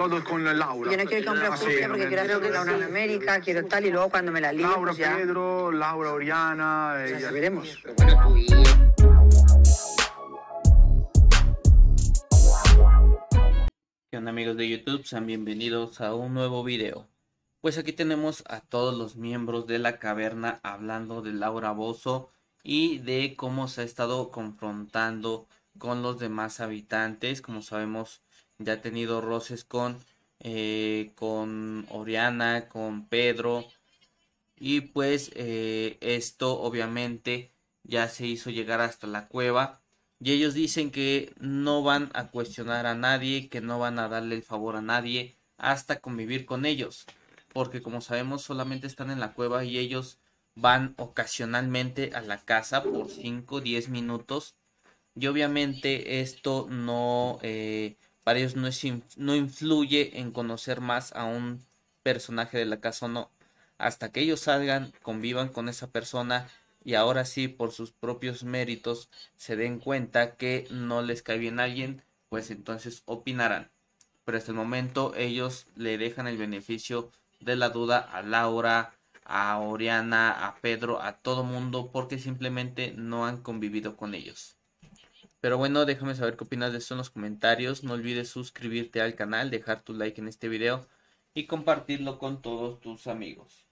Todos con la Laura. Yo no quiero comprar porque quiero hacer de Laura en América, quiero tal y luego cuando me la lío. Laura pues Pedro, Laura Oriana. Ya, veremos. Bueno, ¿Qué amigos de YouTube? Sean bienvenidos a un nuevo video. Pues aquí tenemos a todos los miembros de la caverna hablando de Laura Bozo y de cómo se ha estado confrontando con los demás habitantes. Como sabemos, ya ha tenido roces con, eh, con Oriana, con Pedro. Y pues eh, esto obviamente ya se hizo llegar hasta la cueva. Y ellos dicen que no van a cuestionar a nadie, que no van a darle el favor a nadie hasta convivir con ellos. Porque como sabemos solamente están en la cueva y ellos van ocasionalmente a la casa por 5 o 10 minutos. Y obviamente esto no... Eh, no, no influye en conocer más a un personaje de la casa o no. Hasta que ellos salgan, convivan con esa persona y ahora sí, por sus propios méritos, se den cuenta que no les cae bien a alguien, pues entonces opinarán. Pero hasta el momento ellos le dejan el beneficio de la duda a Laura, a Oriana, a Pedro, a todo mundo, porque simplemente no han convivido con ellos. Pero bueno, déjame saber qué opinas de esto en los comentarios. No olvides suscribirte al canal, dejar tu like en este video y compartirlo con todos tus amigos.